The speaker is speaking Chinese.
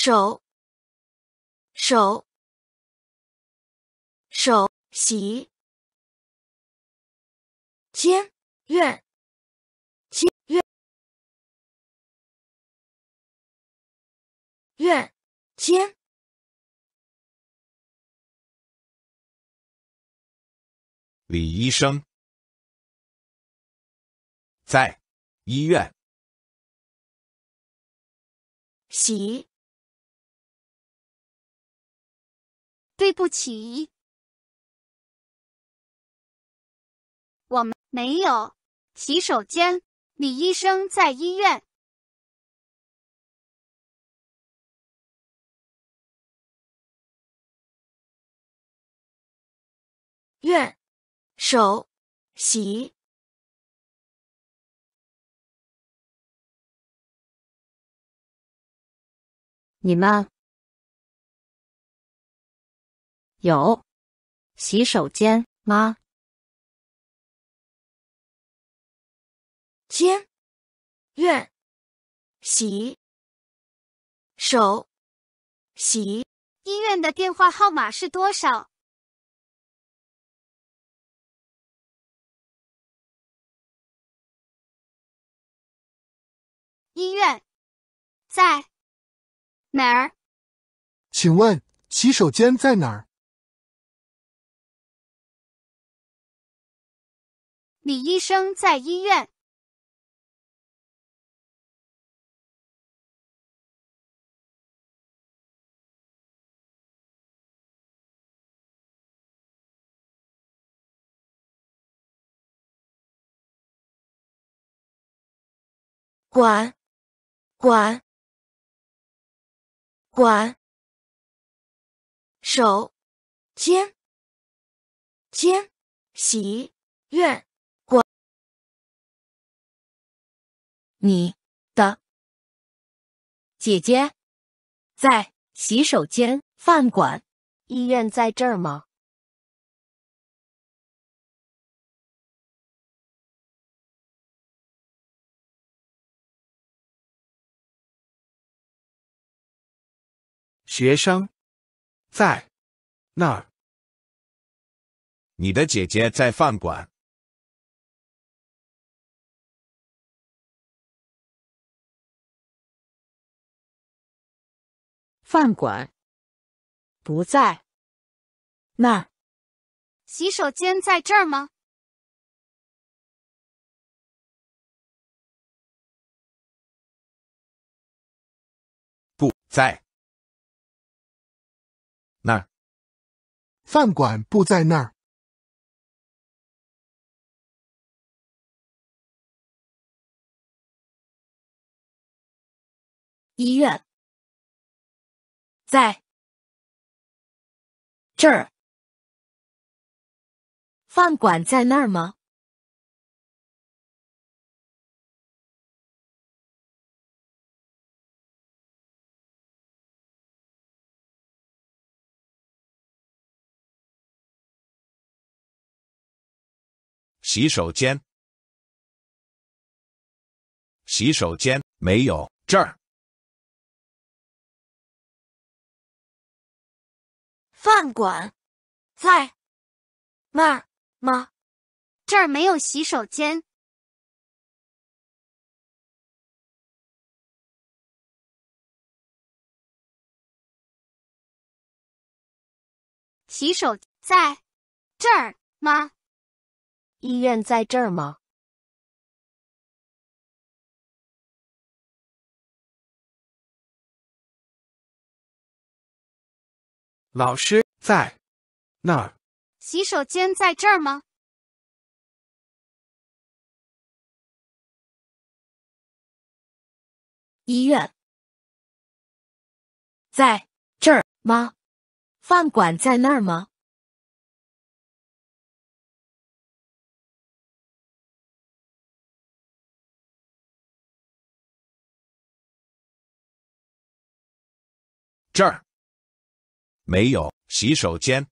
手，手，首洗间院医院院院，李医生在医院，洗。对不起，我们没有洗手间。李医生在医院。院，手，洗，你们有洗手间吗？间院洗手洗医院的电话号码是多少？医院在哪儿？请问洗手间在哪儿？李医生在医院，管管管手间间洗院。你的姐姐在洗手间、饭馆、医院，在这儿吗？学生在那儿。你的姐姐在饭馆。饭馆不在那儿。洗手间在这儿吗？不在那儿。饭馆不在那儿。医院。在这儿，饭馆在那儿吗？洗手间，洗手间没有，这儿。饭馆在那儿吗？这儿没有洗手间。洗手在这儿吗？医院在这儿吗？老师在那儿。洗手间在这儿吗？医院在这儿吗？饭馆在那儿吗？这儿。没有洗手间。